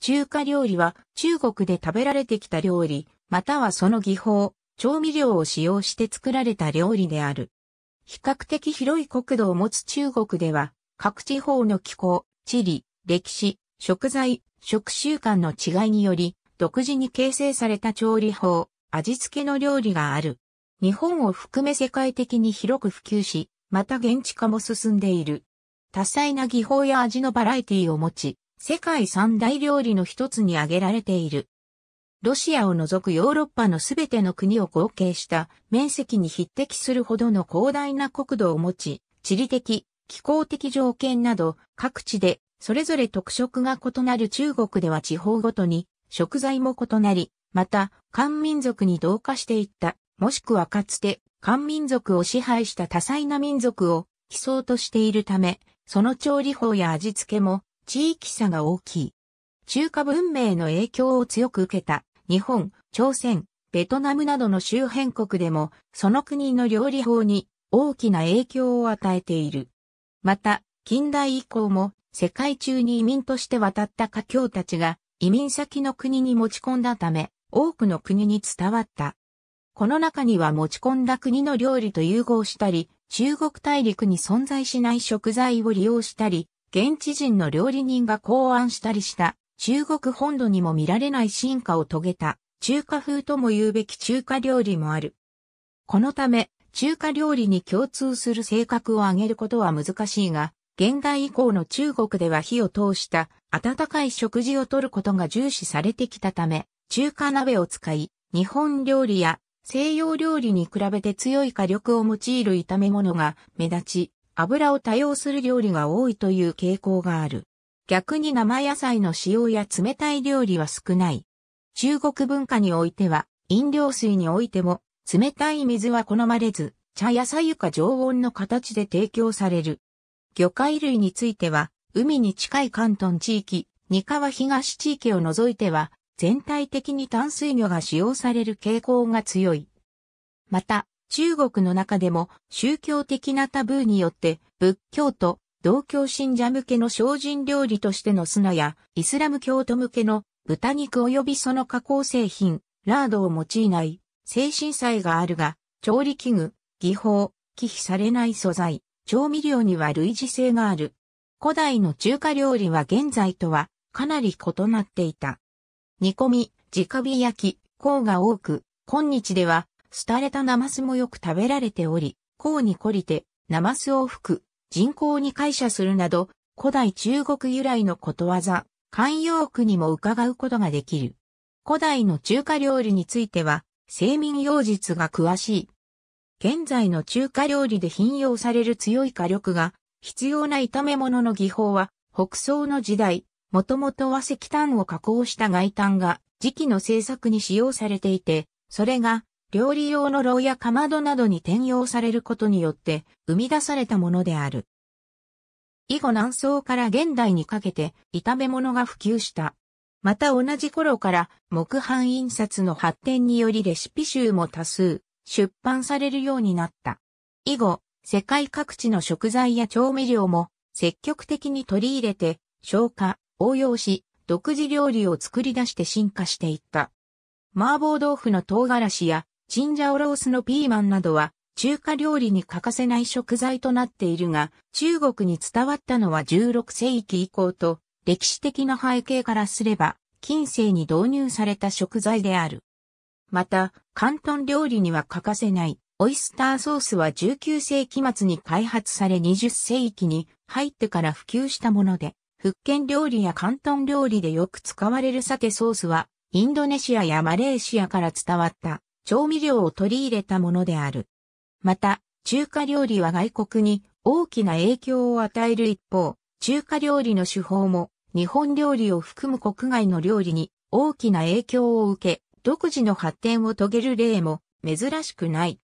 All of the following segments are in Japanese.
中華料理は中国で食べられてきた料理、またはその技法、調味料を使用して作られた料理である。比較的広い国土を持つ中国では、各地方の気候、地理、歴史、食材、食習慣の違いにより、独自に形成された調理法、味付けの料理がある。日本を含め世界的に広く普及し、また現地化も進んでいる。多彩な技法や味のバラエティを持ち、世界三大料理の一つに挙げられている。ロシアを除くヨーロッパのすべての国を合計した面積に匹敵するほどの広大な国土を持ち、地理的、気候的条件など各地でそれぞれ特色が異なる中国では地方ごとに食材も異なり、また漢民族に同化していった、もしくはかつて漢民族を支配した多彩な民族を基礎としているため、その調理法や味付けも地域差が大きい。中華文明の影響を強く受けた日本、朝鮮、ベトナムなどの周辺国でもその国の料理法に大きな影響を与えている。また、近代以降も世界中に移民として渡った華僑たちが移民先の国に持ち込んだため、多くの国に伝わった。この中には持ち込んだ国の料理と融合したり、中国大陸に存在しない食材を利用したり、現地人の料理人が考案したりした中国本土にも見られない進化を遂げた中華風とも言うべき中華料理もある。このため中華料理に共通する性格を挙げることは難しいが、現代以降の中国では火を通した温かい食事をとることが重視されてきたため、中華鍋を使い、日本料理や西洋料理に比べて強い火力を用いる炒め物が目立ち、油を多用する料理が多いという傾向がある。逆に生野菜の使用や冷たい料理は少ない。中国文化においては、飲料水においても、冷たい水は好まれず、茶や左右か常温の形で提供される。魚介類については、海に近い関東地域、三河東地域を除いては、全体的に淡水魚が使用される傾向が強い。また、中国の中でも宗教的なタブーによって仏教と同教信者向けの精進料理としての砂やイスラム教徒向けの豚肉及びその加工製品、ラードを用いない精神祭があるが、調理器具、技法、忌避されない素材、調味料には類似性がある。古代の中華料理は現在とはかなり異なっていた。煮込み、直火焼き、香が多く、今日では廃れたナマスもよく食べられており、甲に懲りて、ナマスを吹く、人口に解釈するなど、古代中国由来のことわざ、慣用句にも伺うことができる。古代の中華料理については、生民用術が詳しい。現在の中華料理で品用される強い火力が必要な炒め物の技法は北宋の時代、もともとは石炭を加工した外炭が時期の製作に使用されていて、それが料理用の炉やかまどなどに転用されることによって生み出されたものである。以後南宋から現代にかけて炒め物が普及した。また同じ頃から木版印刷の発展によりレシピ集も多数出版されるようになった。以後、世界各地の食材や調味料も積極的に取り入れて消化、応用し、独自料理を作り出して進化していった。麻婆豆腐の唐辛子やチンジャオロースのピーマンなどは中華料理に欠かせない食材となっているが、中国に伝わったのは16世紀以降と、歴史的な背景からすれば、近世に導入された食材である。また、広東料理には欠かせない、オイスターソースは19世紀末に開発され20世紀に入ってから普及したもので、福建料理や広東料理でよく使われるサテソースは、インドネシアやマレーシアから伝わった調味料を取り入れたものである。また、中華料理は外国に大きな影響を与える一方、中華料理の手法も日本料理を含む国外の料理に大きな影響を受け、独自の発展を遂げる例も珍しくない。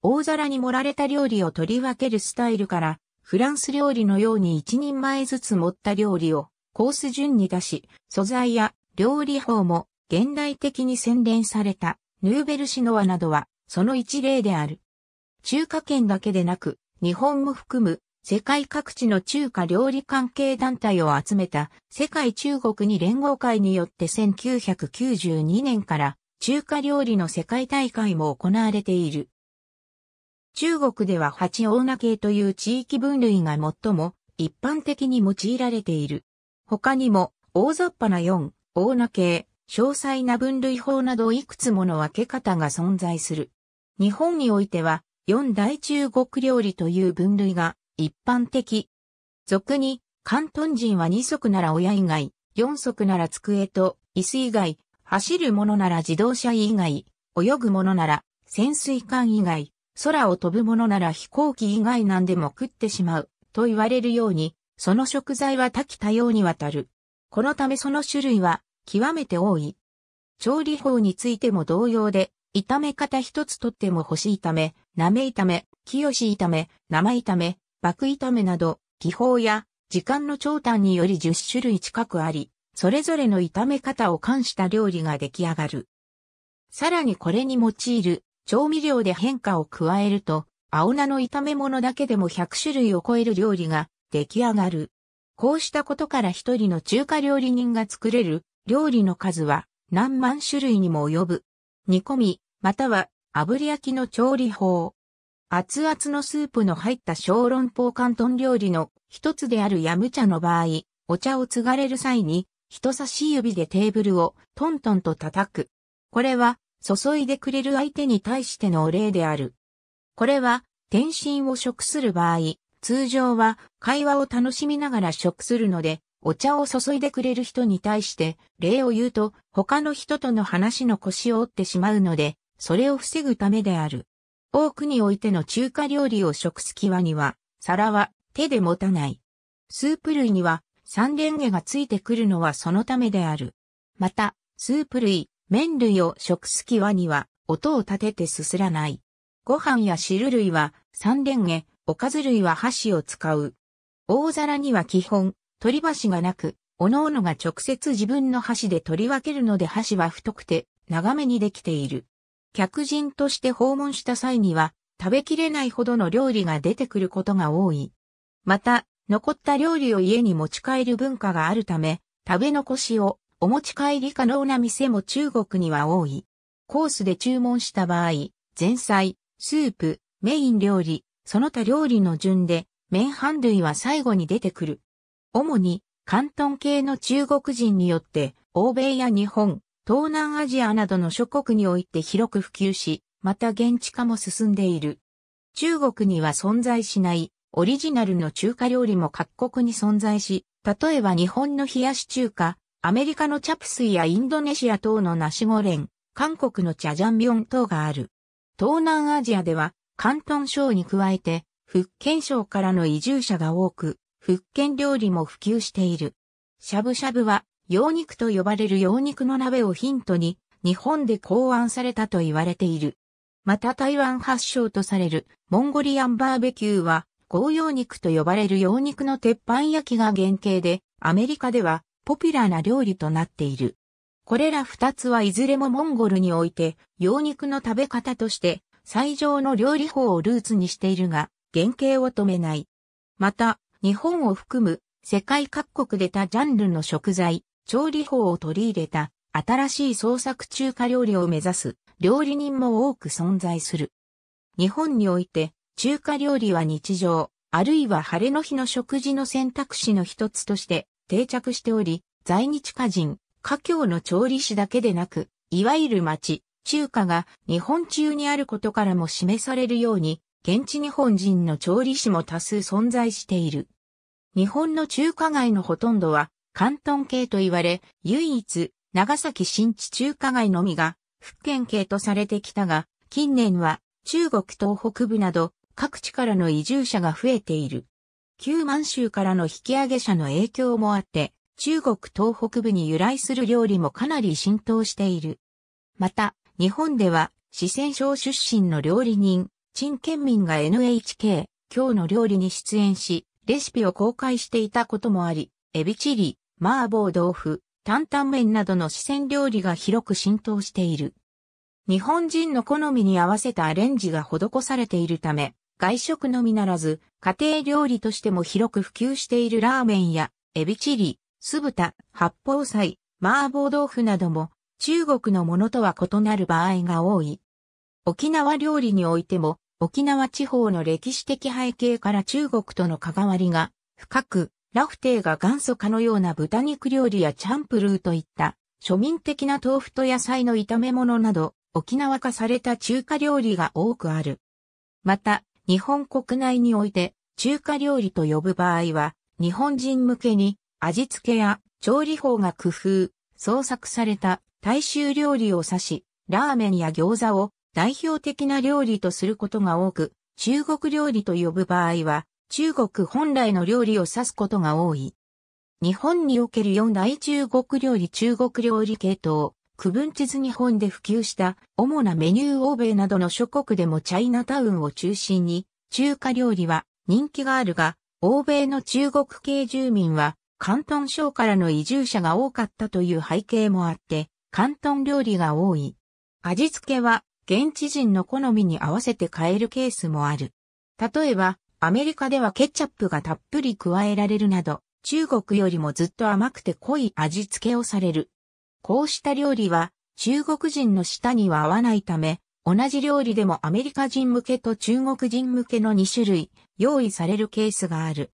大皿に盛られた料理を取り分けるスタイルから、フランス料理のように一人前ずつ盛った料理をコース順に出し、素材や料理法も現代的に洗練されたヌーベルシノワなどは、その一例である。中華圏だけでなく、日本も含む世界各地の中華料理関係団体を集めた世界中国に連合会によって1992年から中華料理の世界大会も行われている。中国では八王名系という地域分類が最も一般的に用いられている。他にも大雑把な4、大名系、詳細な分類法などいくつもの分け方が存在する。日本においては、四大中国料理という分類が一般的。俗に、関東人は二足なら親以外、四足なら机と椅子以外、走るものなら自動車以外、泳ぐものなら潜水艦以外、空を飛ぶものなら飛行機以外なんでも食ってしまうと言われるように、その食材は多岐多様にわたる。このためその種類は極めて多い。調理法についても同様で、炒め方一つとっても干し炒め、なめ炒め、清し炒め、生炒め、爆炒めなど、技法や時間の長短により10種類近くあり、それぞれの炒め方を冠した料理が出来上がる。さらにこれに用いる調味料で変化を加えると、青菜の炒め物だけでも100種類を超える料理が出来上がる。こうしたことから一人の中華料理人が作れる料理の数は何万種類にも及ぶ。煮込み、または炙り焼きの調理法。熱々のスープの入った小籠包関東料理の一つであるヤム茶の場合、お茶を継がれる際に人差し指でテーブルをトントンと叩く。これは注いでくれる相手に対してのお礼である。これは天津を食する場合、通常は会話を楽しみながら食するので、お茶を注いでくれる人に対して、礼を言うと、他の人との話の腰を折ってしまうので、それを防ぐためである。多くにおいての中華料理を食す際には、皿は手で持たない。スープ類には三連下がついてくるのはそのためである。また、スープ類、麺類を食す際には、音を立ててすすらない。ご飯や汁類は三連下、おかず類は箸を使う。大皿には基本、取り箸がなく、各々が直接自分の箸で取り分けるので箸は太くて長めにできている。客人として訪問した際には食べきれないほどの料理が出てくることが多い。また、残った料理を家に持ち帰る文化があるため、食べ残しをお持ち帰り可能な店も中国には多い。コースで注文した場合、前菜、スープ、メイン料理、その他料理の順で、麺飯類は最後に出てくる。主に関東系の中国人によって欧米や日本、東南アジアなどの諸国において広く普及し、また現地化も進んでいる。中国には存在しないオリジナルの中華料理も各国に存在し、例えば日本の冷やし中華、アメリカのチャプスイやインドネシア等のナシゴレン、韓国のチャジャンビョン等がある。東南アジアでは、広東省に加えて、福建省からの移住者が多く、福建料理も普及している。しゃぶしゃぶは、羊肉と呼ばれる羊肉の鍋をヒントに、日本で考案されたと言われている。また台湾発祥とされるモンゴリアンバーベキューは、合羊肉と呼ばれる羊肉の鉄板焼きが原型で、アメリカではポピュラーな料理となっている。これら二つはいずれもモンゴルにおいて、羊肉の食べ方として、最上の料理法をルーツにしているが、原型を止めない。また、日本を含む世界各国で他ジャンルの食材、調理法を取り入れた新しい創作中華料理を目指す料理人も多く存在する。日本において中華料理は日常、あるいは晴れの日の食事の選択肢の一つとして定着しており、在日家人、家境の調理師だけでなく、いわゆる町、中華が日本中にあることからも示されるように、現地日本人の調理師も多数存在している。日本の中華街のほとんどは、関東系と言われ、唯一、長崎新地中華街のみが、福建系とされてきたが、近年は、中国東北部など、各地からの移住者が増えている。旧満州からの引き上げ者の影響もあって、中国東北部に由来する料理もかなり浸透している。また、日本では、四川省出身の料理人、陳建民が NHK、今日の料理に出演し、レシピを公開していたこともあり、エビチリ、麻婆豆腐、担々麺などの四川料理が広く浸透している。日本人の好みに合わせたアレンジが施されているため、外食のみならず、家庭料理としても広く普及しているラーメンや、エビチリ、酢豚、八宝菜、麻婆豆腐なども、中国のものとは異なる場合が多い。沖縄料理においても、沖縄地方の歴史的背景から中国との関わりが深く、ラフテーが元祖かのような豚肉料理やチャンプルーといった庶民的な豆腐と野菜の炒め物など沖縄化された中華料理が多くある。また、日本国内において中華料理と呼ぶ場合は日本人向けに味付けや調理法が工夫、創作された大衆料理を指し、ラーメンや餃子を代表的な料理とすることが多く、中国料理と呼ぶ場合は、中国本来の料理を指すことが多い。日本における四大中国料理中国料理系統、区分地図日本で普及した主なメニュー欧米などの諸国でもチャイナタウンを中心に、中華料理は人気があるが、欧米の中国系住民は、広東省からの移住者が多かったという背景もあって、広東料理が多い。味付けは現地人の好みに合わせて変えるケースもある。例えば、アメリカではケチャップがたっぷり加えられるなど、中国よりもずっと甘くて濃い味付けをされる。こうした料理は中国人の舌には合わないため、同じ料理でもアメリカ人向けと中国人向けの2種類用意されるケースがある。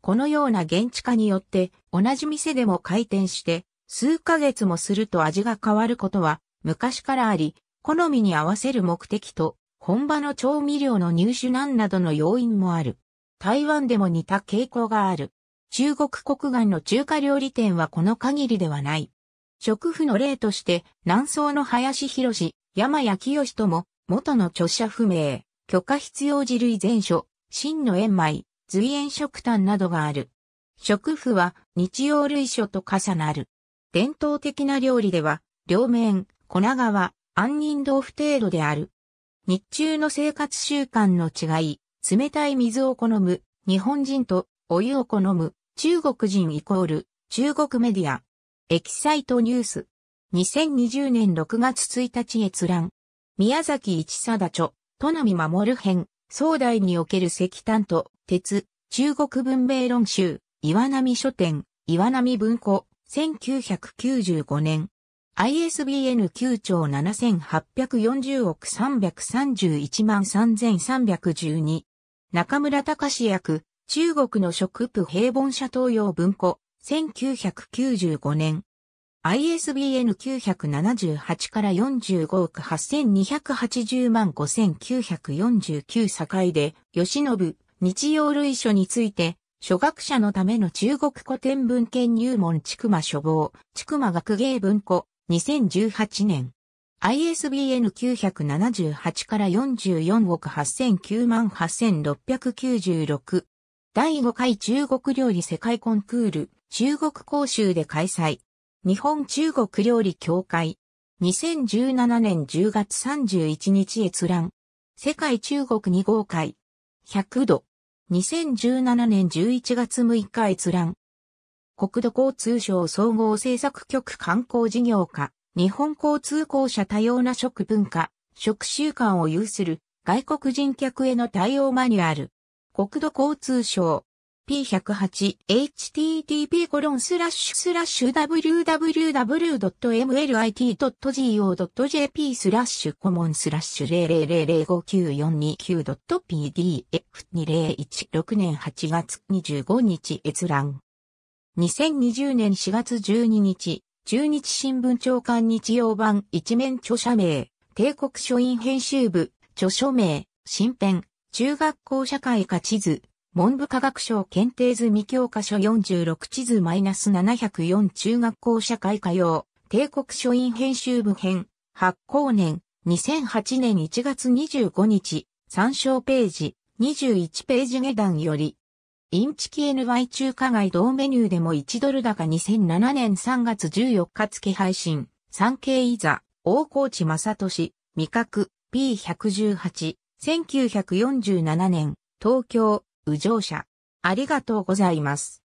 このような現地化によって同じ店でも開店して数ヶ月もすると味が変わることは昔からあり、好みに合わせる目的と、本場の調味料の入手難などの要因もある。台湾でも似た傾向がある。中国国外の中華料理店はこの限りではない。食府の例として、南宋の林博士、山谷清とも、元の著者不明、許可必要事類全書、真の塩米、随塩食炭などがある。食府は日用類書と重なる。伝統的な料理では、両面、粉川、杏仁豆腐程度である。日中の生活習慣の違い、冷たい水を好む、日本人とお湯を好む、中国人イコール、中国メディア、エキサイトニュース。2020年6月1日閲覧。宮崎一貞著、都波守編、壮大における石炭と鉄、中国文明論集、岩波書店、岩波文庫、1995年。ISBN 9兆7840億331万3312。中村隆役、中国の食部平凡社東洋文庫、1995年。ISBN 978から45億8280万5949境で、吉信、日曜類書について、初学者のための中国古典文献入門ちくま書房、ちく学芸文庫、2018年。ISBN 978から44億8009万8696。第5回中国料理世界コンクール、中国講習で開催。日本中国料理協会。2017年10月31日閲覧。世界中国2号会。100度。2017年11月6日閲覧。国土交通省総合政策局観光事業課、日本交通公社多様な食文化、食習慣を有する外国人客への対応マニュアル。国土交通省 p108http://www.mlit.go.jp スラッシュコモンスラッシュ 000059429.pdf2016 年8月25日閲覧2020年4月12日、中日新聞長官日曜版一面著者名、帝国書院編集部、著書名、新編、中学校社会科地図、文部科学省検定済み教科書46地図 -704 中学校社会科用、帝国書院編集部編、発行年、2008年1月25日、参照ページ、21ページ下段より、インチキ NY 中華街同メニューでも1ドル高2007年3月14日付配信、産経イザ、大河内正俊、味覚、P118、1947年、東京、宇上社。ありがとうございます。